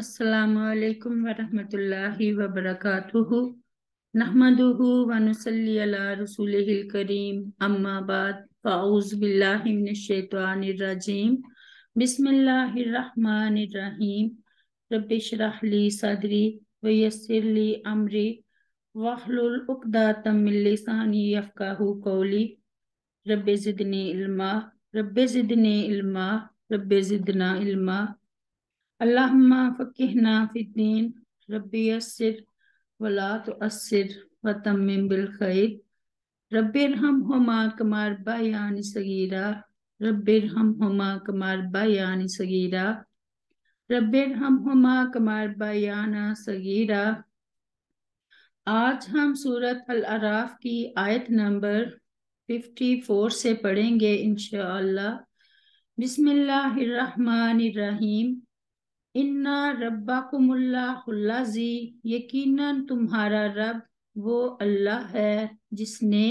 असलकम वरहमतुल्लि वबरकatuhu नहमदू वनुसल्ली करीम अम्माबाद फाउज बिल्लाहि सदरी व अमरी वहलुल उक़दातम कौली रब्बि जिदनी इल्मा रब्बि इल्मा जिदना इल्मा अल्लाहुम्मा फ़क़िहना फ़िद्दीन रब्बी अस्सिर वला हम हुमा बयान सगीरा रब्बिर हम हुमा बयान सगीरा रब्बिर हम हुमा कमार बयाना आज हम सूरत अल अराफ की आयत नंबर फोर से पढ़ेंगे इन बिस्मिल्लाहिर्रहमानिर्रहीम इन्ना रब्बा जी यकीनन तुम्हारा रब वो अल्लाह है जिसने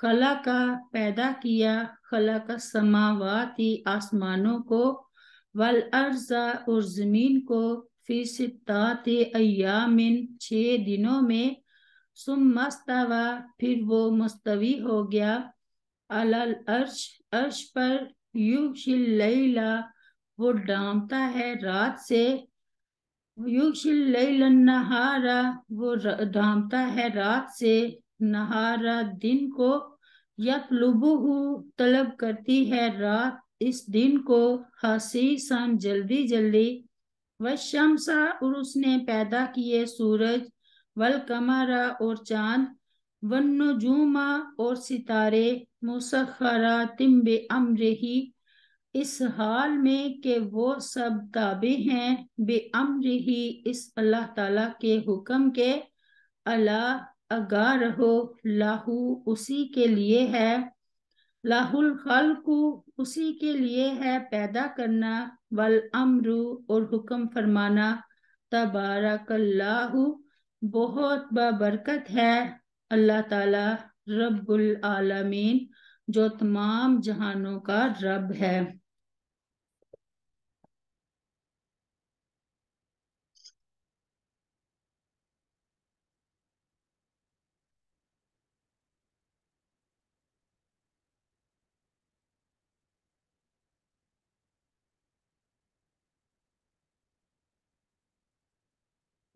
खला का पैदा किया खला का समावाती आसमानों को वल अर्जा और ज़मीन को फिर सितात अयामिन छः दिनों में मस्तवा फिर वो मुस्तवी हो गया अल अर्श अर्श पर युशिल्लैला वो डांटता है रात से नहारा वो डांटता है रात से नहारा दिन को यकलुबहू तलब करती है रात इस दिन को हसी सन जल्दी जल्दी व शमसा और उसने पैदा किए सूरज वल कमारा और चांद वनुजुमा और सितारे मुसखरा तिम्बे अमरे ही इस हाल में कि वो सब ताबे हैं बेअम्र ही इस अल्लाह ताला के हुक्म के अला अगा रहो लाहू उसी के लिए है लाहुल खलकु उसी के लिए है पैदा करना वल अम्रु और हुक्म फरमाना लाहू बहुत बबरकत है अल्लाह ताला रब्बुल आलमीन जो तमाम जहानों का रब है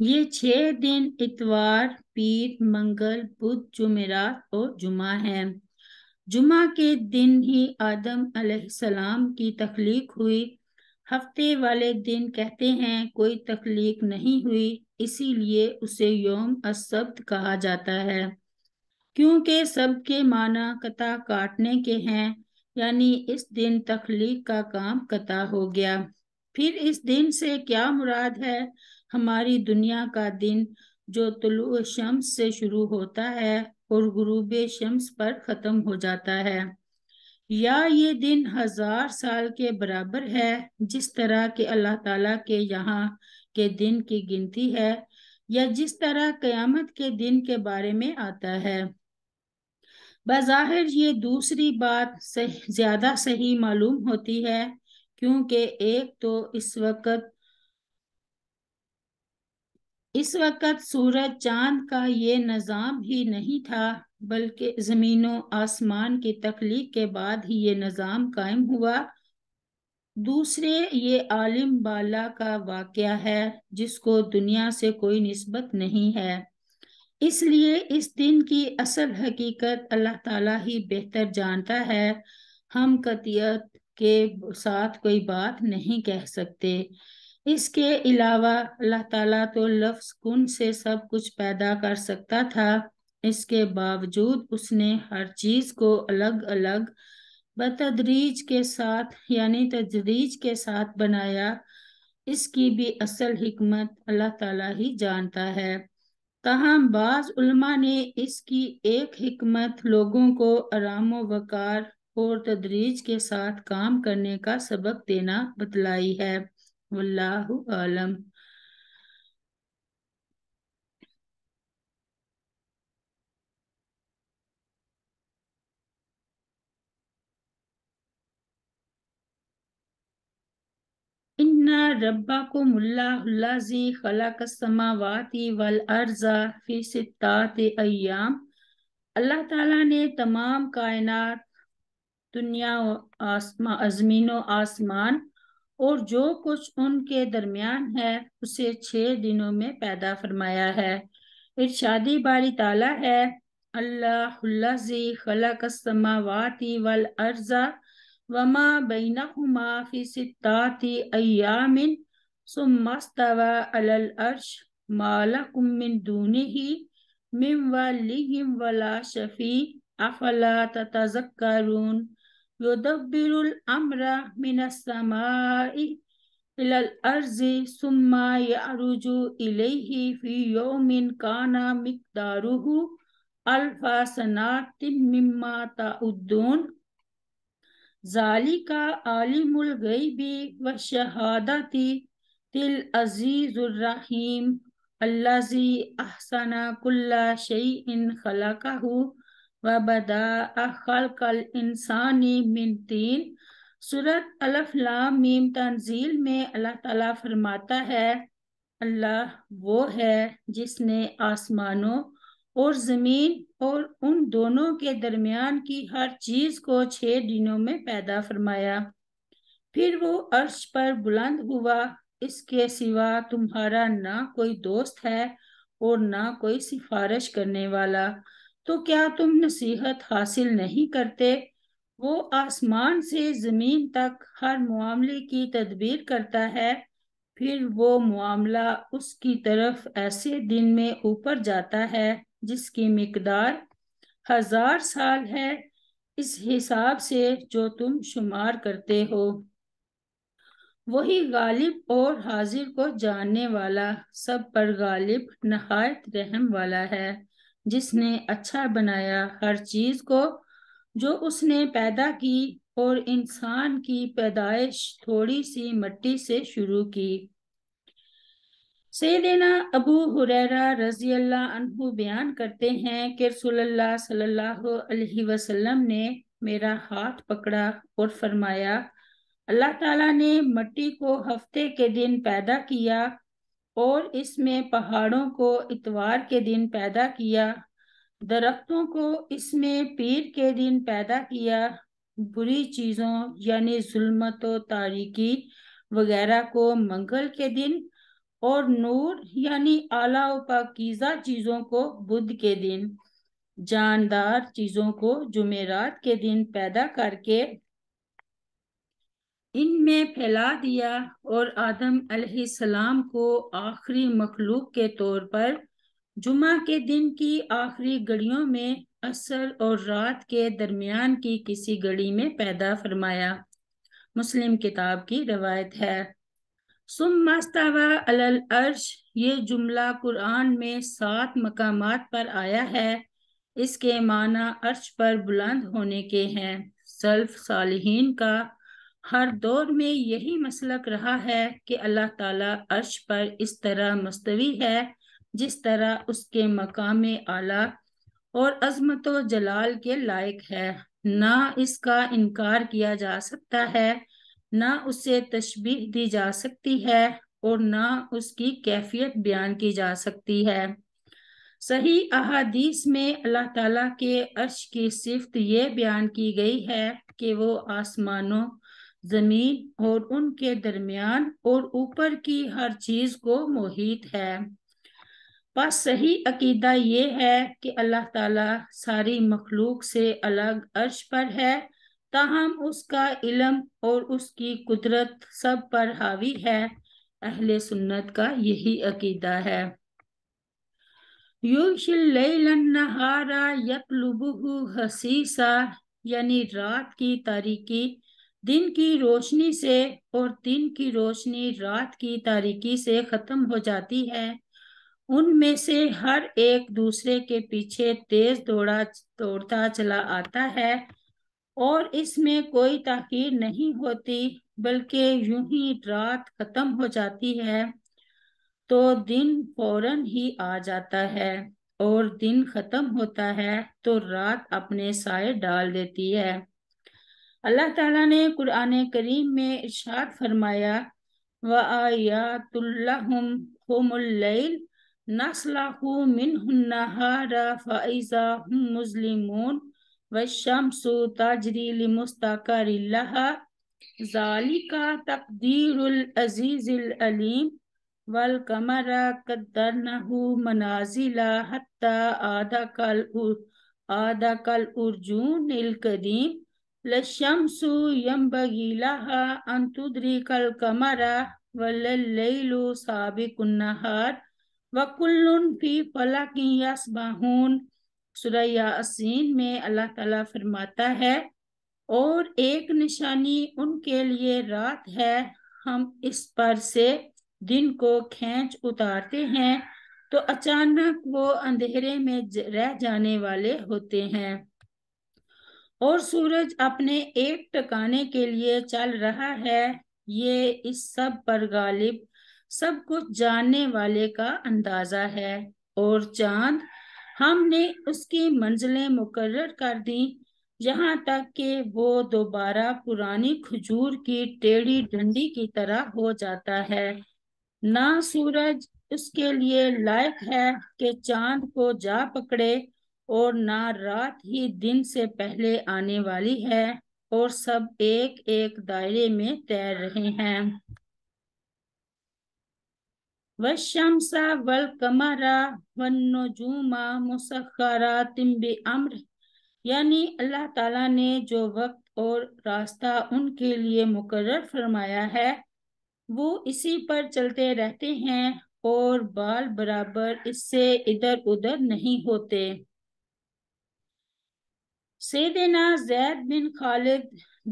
ये छह दिन इतवार पीर मंगल बुध जुमेरात और जुमा है जुमा के दिन ही आदम अलैहिस्सलाम की तख्लीक हुई हफ्ते वाले दिन कहते हैं कोई तख्लीक नहीं हुई इसीलिए उसे योम असब्द कहा जाता है क्योंकि सब के माना कता काटने के हैं यानी इस दिन तख्लीक का काम कता हो गया फिर इस दिन से क्या मुराद है हमारी दुनिया का दिन जो तुलु शम्स से शुरू होता है और गुरूब शम्स पर ख़त्म हो जाता है या ये दिन हजार साल के बराबर है जिस तरह के अल्लाह ताला के यहाँ के दिन की गिनती है या जिस तरह क़यामत के दिन के बारे में आता है बज़ाहिर ये दूसरी बात सही ज़्यादा सही मालूम होती है क्योंकि एक तो इस वक्त इस वक्त सूरज चांद का ये निज़ाम ही नहीं था बल्कि ज़मीनों आसमान की तख्लीक के बाद ही ये निज़ाम कायम हुआ दूसरे ये आलिम बाला का वाक़ है जिसको दुनिया से कोई नस्बत नहीं है इसलिए इस दिन की असल हकीकत अल्लाह ताला ही बेहतर जानता है हम कतियत के साथ कोई बात नहीं कह सकते इसके अलावा अल्लाह ताला तो लफ्ज कुन से सब कुछ पैदा कर सकता था इसके बावजूद उसने हर चीज को अलग अलग बतदरीज के साथ यानी तदरीज के साथ बनाया इसकी भी असल हिकमत अल्लाह ताला ही जानता है तहम बाज उल्मा ने इसकी एक हिकमत लोगों को आराम वकार और तदरीज के साथ काम करने का सबक देना बतलाई है आलम इन्ना रब्बा को मुल्लाजी खलाक समावाती वल अर्जा फी सितात अयाम अल्लाह ताला ने तमाम कायनात दुनिया आसमा अजमीनो आसमान और जो कुछ उनके दरमियान है उसे छह दिनों में पैदा फरमाया है इर्शादी बारी ताला है अल्लाहुल्लाजी खलकस्समावाति वल अर्जा वमा बैनहुमा फी सित्ताति अय्यामिन सुम्मस्तवा अलल अर्श मालकुम मिन दूनिही मिन वलिहिम वला शफी अफला ततजक्करून يدبر الأمر من السماء إلى الأرض ثم يعرج إليه في يوم كان مقداره ألف سنة مما تعدون ذلك عالم الغيب والشهادة العزيز الرحيم الذي أحسن كل شيء خلقه वबदा अखल इंसानी मिन तीन सूरत मीम तंजील में अल्लाह ताला फरमाता है अल्लाह वो है जिसने आसमानों और ज़मीन और उन दोनों के दरमियान की हर चीज़ को छह दिनों में पैदा फरमाया फिर वो अर्श पर बुलंद हुआ इसके सिवा तुम्हारा ना कोई दोस्त है और ना कोई सिफारिश करने वाला तो क्या तुम नसीहत हासिल नहीं करते वो आसमान से ज़मीन तक हर मामले की तदबीर करता है फिर वो मामला उसकी तरफ ऐसे दिन में ऊपर जाता है जिसकी मकदार हजार साल है इस हिसाब से जो तुम शुमार करते हो वही गालिब और हाजिर को जानने वाला सब पर गालिब नहायत रहम वाला है जिसने अच्छा बनाया हर चीज को जो उसने पैदा की और इंसान की पैदाइश थोड़ी सी मट्टी से शुरू की सैदना अबू हुरैरा रजी अल्लाह अनहु बयान करते हैं कि रसोल्ला सल्लल्लाहु अलैहि वसल्लम ने मेरा हाथ पकड़ा और फरमाया अल्लाह ताला ने मट्टी को हफ्ते के दिन पैदा किया और इसमें पहाड़ों को इतवार के दिन पैदा किया दरख्तों को इसमें पीर के दिन पैदा किया बुरी चीज़ों यानी जुल्मत तारीकी वगैरह को मंगल के दिन और नूर यानी आला पाकीज़ा चीज़ों को बुध के दिन जानदार चीज़ों को जुमेरात के दिन पैदा करके इनमें फैला दिया और आदम सलाम को आखिरी मखलूक के तौर पर जुमा के दिन की आखिरी घड़ियों में असर और रात के दरमियान की किसी घड़ी में पैदा फरमाया मुस्लिम किताब की रवायत है सुमस्तवा अलल अर्श ये जुमला कुरान में सात मकाम पर आया है इसके माना अर्श पर बुलंद होने के हैं सल्फ सालहीन का हर दौर में यही मसलक रहा है कि अल्लाह ताला अर्श पर इस तरह मुस्तवी है जिस तरह उसके मकाम आला और अजमत जलाल के लायक है ना इसका इनकार किया जा सकता है ना उसे तशबी दी जा सकती है और ना उसकी कैफियत बयान की जा सकती है सही अहादीस में अल्लाह ताला के अर्श की सिफत ये बयान की गई है कि वो आसमानों जमीन और उनके दरमियान और ऊपर की हर चीज को मोहित है बस सही अकीदा ये है कि अल्लाह ताला सारी मखलूक से अलग अर्श पर है ताहम उसका इलम और उसकी कुदरत सब पर हावी है अहले सुन्नत का यही अकीदा है नहारा यतलुबहु हसीसा यानी रात की तारीकी दिन की रोशनी से और दिन की रोशनी रात की तारीकी से खत्म हो जाती है उनमें से हर एक दूसरे के पीछे तेज दौड़ा दौड़ता चला आता है और इसमें कोई ताकीर नहीं होती बल्कि यूं ही रात खत्म हो जाती है तो दिन फौरन ही आ जाता है और दिन खत्म होता है तो रात अपने साय डाल देती है अल्लाह ताला ने कुरान करीम में इशाद फरमाया व मिनहुन्नहारा व शम्सु ताजरी जालिका तकदीरुल अजीजिल अलीम वल कमरा कद्दरनहु मनाजिला हत्ता कल आधा कल उर्जून करीम للشمس ينبغي لها أن تدرك القمر ولا الليل फी फला की में अल्लाह ताला फरमाता है और एक निशानी उनके लिए रात है हम इस पर से दिन को खेच उतारते हैं तो अचानक वो अंधेरे में रह जाने वाले होते हैं और सूरज अपने एक टकाने के लिए चल रहा है ये इस सब पर गालिब सब कुछ जानने वाले का अंदाजा है और चांद हमने उसकी मंजिलें मुकर्र कर दी यहाँ तक कि वो दोबारा पुरानी खजूर की टेढ़ी डंडी की तरह हो जाता है ना सूरज उसके लिए लायक है कि चांद को जा पकड़े और ना रात ही दिन से पहले आने वाली है और सब एक एक दायरे में तैर रहे हैं वशमसा वल कमरा वनुजूमा मुसखरा तिम्बे अम्र यानी अल्लाह ताला ने जो वक्त और रास्ता उनके लिए मुकर्र फरमाया है वो इसी पर चलते रहते हैं और बाल बराबर इससे इधर उधर नहीं होते सैदना जैद बिन खालिद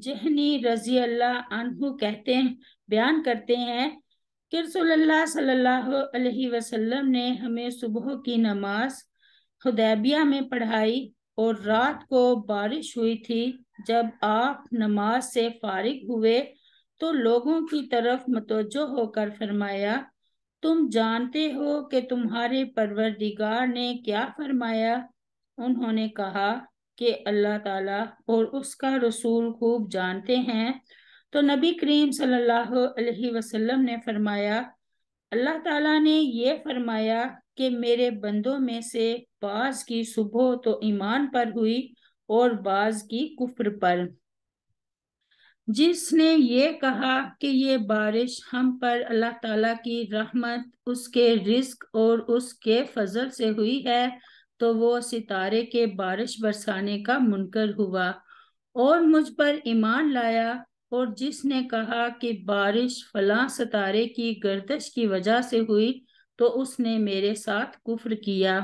जहनी रजी अल्लाह अनहु कहते हैं बयान करते हैं कि रसोल्ला सल्लल्लाहु अलैहि वसल्लम ने हमें सुबह की नमाज खुदैबिया में पढ़ाई और रात को बारिश हुई थी जब आप नमाज से फारिग हुए तो लोगों की तरफ मतवजो होकर फरमाया तुम जानते हो कि तुम्हारे परवरदिगार ने क्या फरमाया उन्होंने कहा के अल्लाह ताला और उसका रसूल खूब जानते हैं तो नबी करीम सल्लल्लाहु अलैहि वसल्लम ने फरमाया अल्लाह ताला ने ये फरमाया कि मेरे बंदों में से बाज की सुबह तो ईमान पर हुई और बाज की कुफर पर जिसने ये कहा कि ये बारिश हम पर अल्लाह ताला की रहमत उसके रिस्क और उसके फजल से हुई है तो वो सितारे के बारिश बरसाने का मुनकर हुआ और मुझ पर ईमान लाया और जिसने कहा कि बारिश फला सितारे की गर्दश की वजह से हुई तो उसने मेरे साथ कुफर किया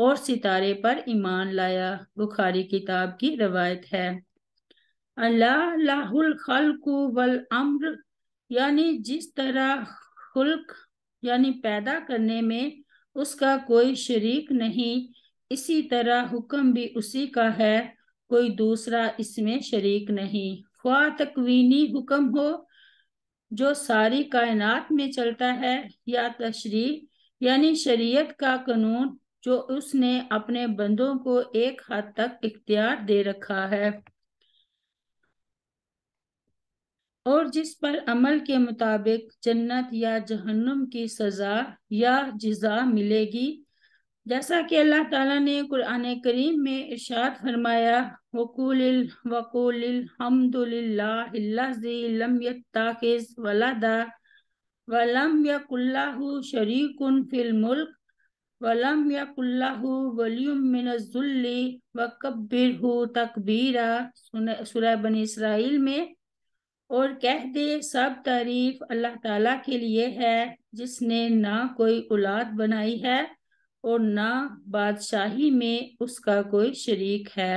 और सितारे पर ईमान लाया बुखारी किताब की रवायत है अल्लाह लाहुल खल्कु वल अम्र यानी जिस तरह खुल्क यानी पैदा करने में उसका कोई शरीक नहीं इसी तरह हुक्म भी उसी का है कोई दूसरा इसमें शरीक नहीं ख्वा तकवीनी हुक्म हो जो सारी कायनात में चलता है या तशरी यानी शरीयत का कानून जो उसने अपने बंदों को एक हद तक इख्तियार दे रखा है और जिस पर अमल के मुताबिक जन्नत या जहन्नुम की सजा या जजा मिलेगी जैसा कि अल्लाह ताला ने कुरान करीम में इरशाद फरमाया वकूल वकूल हमदुल्लाज वलादा वलम यकुल्लाहु शरीकुन फिल मुल्क वलम यकुल्लाहु वलियम मिनजुल्ली वकबिर हु तकबीरा सुरह बन इसराइल में और कह दे सब तारीफ अल्लाह ताला के लिए है जिसने ना कोई औलाद बनाई है और ना बादशाही में उसका कोई शरीक है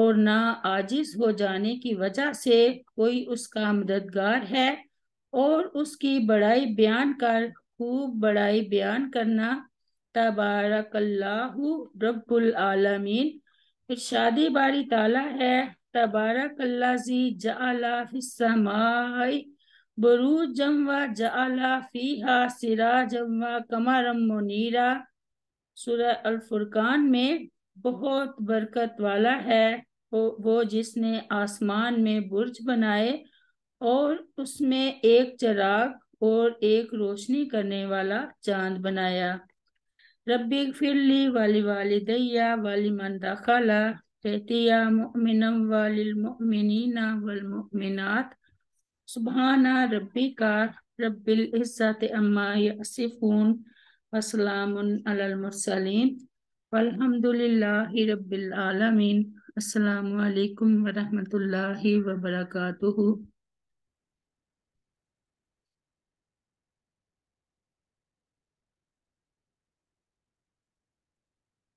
और ना आजिज हो जाने की वजह से कोई उसका मददगार है और उसकी बड़ाई बयान कर खूब बड़ाई बयान करना तबारकल्लाहु रब्बुल आलमीन इरशाद बारी ताला है तबारकल्लाजी जआला फिस्समाई बरूजम व जआला फीहा सिराजम व कमरम मुनीरा सूरह अल फुरकान में बहुत बरकत वाला है वो जिसने आसमान में बुर्ज बनाए और उसमें एक चराग और एक रोशनी करने वाला चांद बनाया रबी फिरली वाली दैया वाली मन दाखला रहतिया मुमिनम वल वलमिनत सुबहाना रबी का रब्बिल इज़्ज़त अम्मा यसिफून وسلام على المرسلين والحمد لله رب العالمين السلام عليكم ورحمة الله وبركاته